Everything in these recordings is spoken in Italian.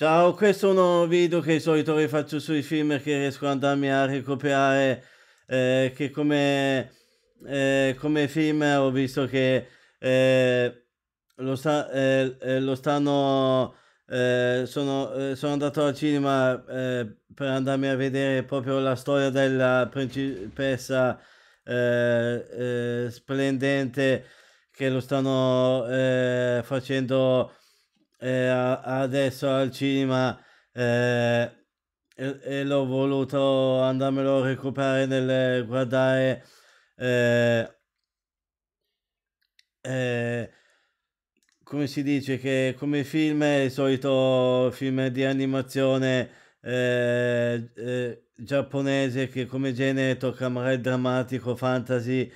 Ciao, questo è un nuovo video che di solito rifaccio sui film che riesco ad andarmi a ricopiare eh, che come, eh, come, film ho visto che eh, lo, sta, eh, lo, stanno eh, sono, eh, sono, andato al cinema per andarmi a vedere proprio la storia della principessa splendente che lo stanno facendo eh, adesso al cinema eh, e, e, l'ho voluto andarmelo a recuperare nel guardare eh, come si dice che come film è il solito film di animazione giapponese che come genere tocca magari drammatico fantasy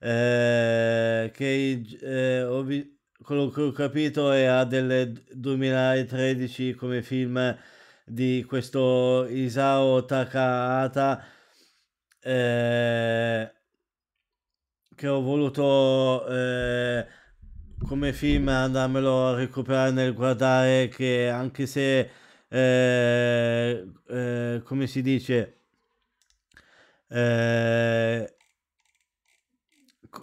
che ho visto quello che ho capito era del 2013 come film di questo Isao Takahata eh, che ho voluto eh, come film andarmelo a recuperare nel guardare che anche se eh, eh come si dice eh,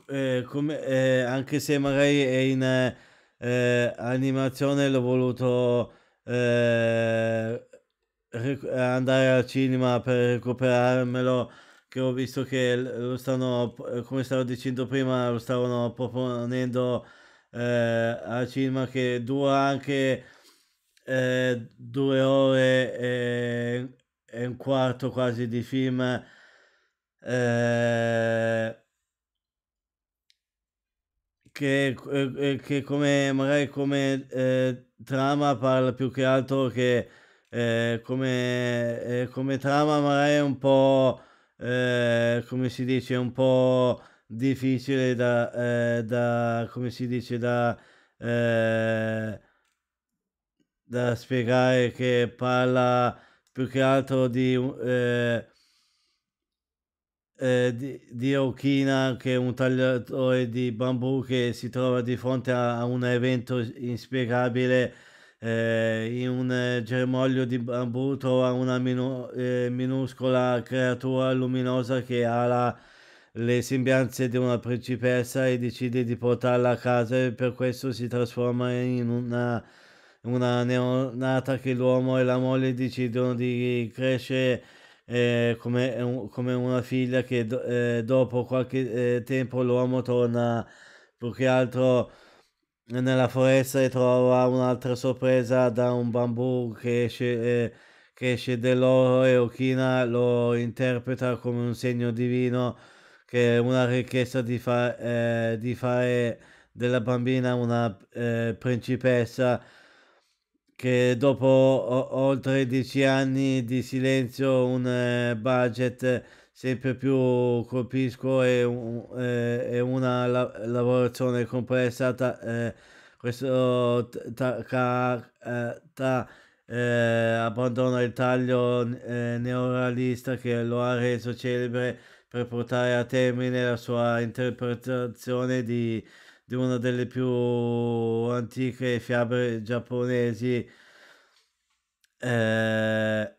eh, come, eh, anche se magari è in eh, animazione l'ho voluto eh, andare al cinema per recuperarmelo che ho visto che lo stanno come stavo dicendo prima lo stavano proponendo eh, al cinema che dura anche eh, due ore e, e, un quarto quasi di film eh, che, eh, eh, che come magari come eh, trama parla più che altro che eh, come, eh, come, trama magari è un po' eh, come si dice un po' difficile da, da come si dice da da spiegare che parla più che altro di eh, eh, di, di Aokina, che è un tagliatore di bambù che si trova di fronte a, a un evento inspiegabile. Eh, in un eh, germoglio di bambù trova una minu- eh, minuscola creatura luminosa che ha la, le sembianze di una principessa e decide di portarla a casa e per questo si trasforma in una, una neonata che l'uomo e la moglie decidono di crescere eh, come, un, come, una figlia che do, eh, dopo qualche eh, tempo l'uomo torna più che altro nella foresta e trova un'altra sorpresa da un bambù che esce, eh, che esce dell'oro e Okina lo interpreta come un segno divino che è una richiesta di, fa, eh, di fare della bambina una eh, principessa che dopo o- oltre dieci anni di silenzio un eh, budget sempre più colpisco e, eh, e una la- lavorazione complessa ta- eh, questo ta- ca- eh, ta- abbandona il taglio neuralista che lo ha reso celebre per portare a termine la sua interpretazione di di una delle più antiche fiabe giapponesi. Eh,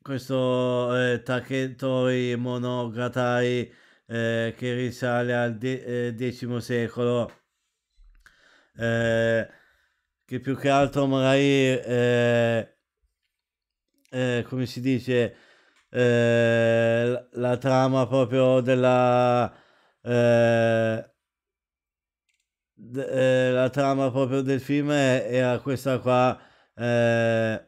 questo eh, Taketori Monogatari eh, che risale al de- X eh, secolo. Eh, che più che altro magari eh, come si dice la, la, trama proprio della eh, eh, la trama proprio del film era questa qua eh,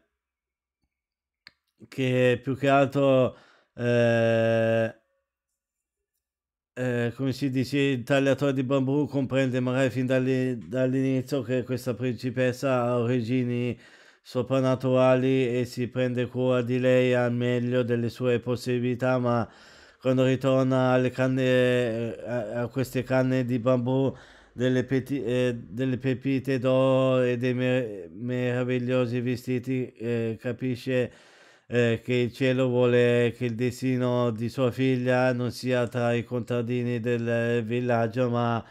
che più che altro eh, eh, come si dice, il tagliatore di bambù comprende magari fin dall'inizio che questa principessa ha origini soprannaturali e si prende cura di lei al meglio delle sue possibilità, ma quando ritorna alle canne, eh, a queste canne di bambù delle, peti, eh, delle pepite d'oro e dei mer- meravigliosi vestiti, eh, capisce eh, che il cielo vuole che il destino di sua figlia non sia tra i contadini del villaggio, ma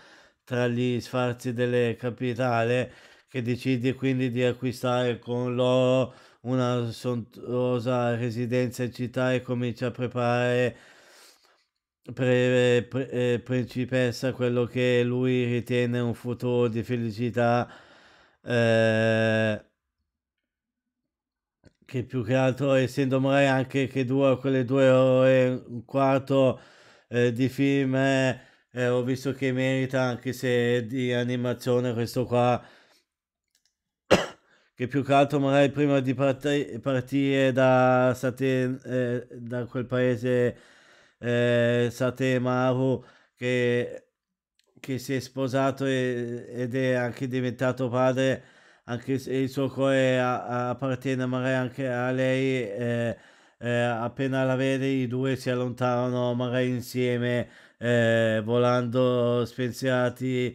tra gli sfarzi delle capitale, che decide quindi di acquistare con loro una sontuosa residenza in città e comincia a preparare pre, pre, eh, principessa quello che lui ritiene un futuro di felicità eh, che più che altro essendo magari anche che dura quelle due ore e un quarto eh, di film eh, eh, ho visto che merita anche se di animazione questo qua che più che altro magari prima di partire da, state, eh, da quel paese eh, Maru che, che, si è sposato e, ed è anche diventato padre, anche se il suo cuore a, a, appartiene magari anche a lei. Eh, eh, appena la vede i due si allontanano magari insieme eh, volando spensierati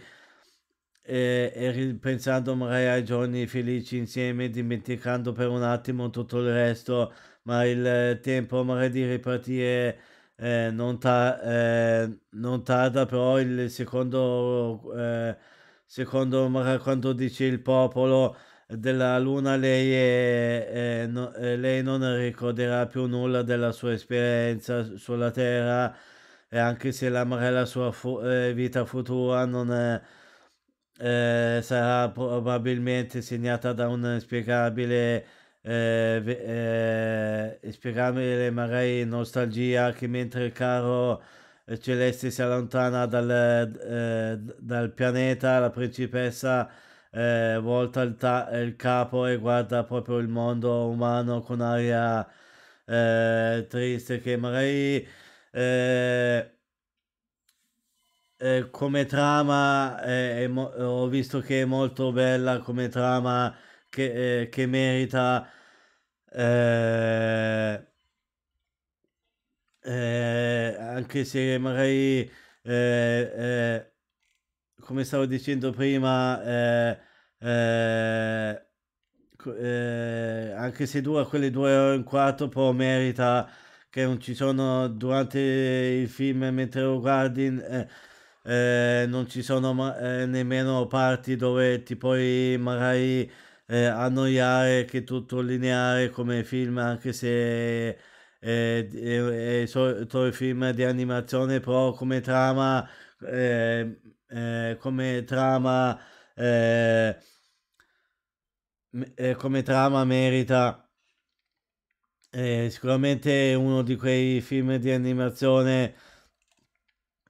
eh, e ripensando magari ai giorni felici insieme dimenticando per un attimo tutto il resto ma il eh, tempo magari di ripartire eh, non, ta- eh, non, tarda però il secondo, eh, secondo quando dice il popolo della luna, lei, è, è, no, eh, lei non ricorderà più nulla della sua esperienza sulla terra e anche se la, la sua fu- eh, vita futura non è... Eh, sarà probabilmente segnata da un un'inspiegabile eh, eh, inspiegabile magari nostalgia che mentre il caro eh, celeste si allontana dal, eh, dal pianeta la principessa eh, volta il, ta- il, capo e guarda proprio il mondo umano con aria eh, triste che magari eh, come trama mo- ho visto che è molto bella come trama che, che merita eh, eh, anche se magari eh, eh come stavo dicendo prima eh, eh, anche se dura quelle due ore in un quarto poi merita che non ci sono durante il film mentre lo guardi non ci sono nemmeno parti dove ti puoi magari eh, annoiare che tutto lineare come film, anche se eh, eh, è, è solito film di animazione, però come trama, eh, eh come trama, come trama merita. sicuramente uno di quei film di animazione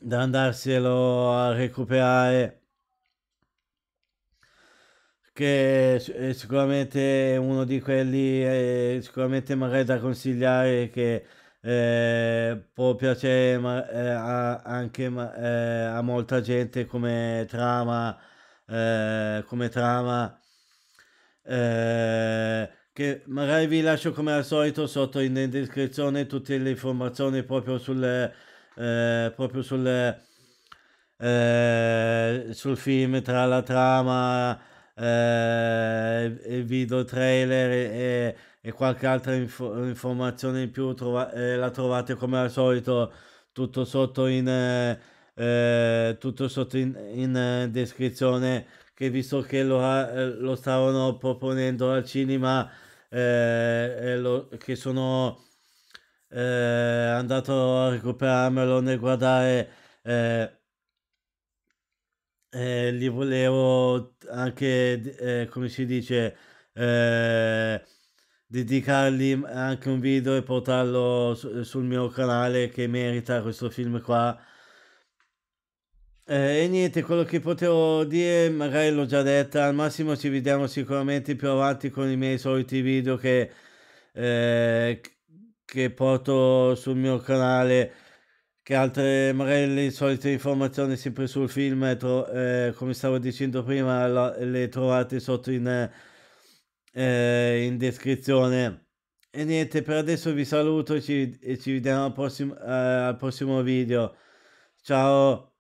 da andarselo a recuperare che è eh, sicuramente uno di quelli eh, sicuramente magari da consigliare che eh, può piacere ma, eh, a, anche ma, eh, a molta gente come trama eh, come trama che magari vi lascio come al solito sotto in descrizione tutte le informazioni proprio sul proprio sul sul film tra la trama eh, video trailer e, e qualche altra info, informazione in più trova, eh, la trovate come al solito tutto sotto in, eh, eh tutto sotto in, in eh, descrizione che visto che lo, eh, lo stavano proponendo al cinema lo, che sono andato a recuperarmelo nel guardare eh, li volevo anche, eh, come si dice, eh, dedicargli anche un video e portarlo su- sul mio canale che merita questo film qua. Eh, e niente, quello che potevo dire magari l'ho già detta, al massimo ci vediamo sicuramente più avanti con i miei soliti video che, eh, che porto sul mio canale che altre magari solite informazioni sempre sul film, eh, tro- eh, come stavo dicendo prima, la, le trovate sotto in, eh, in, descrizione. E niente, per adesso vi saluto ci, e ci vediamo al prossimo, eh, al prossimo video. Ciao!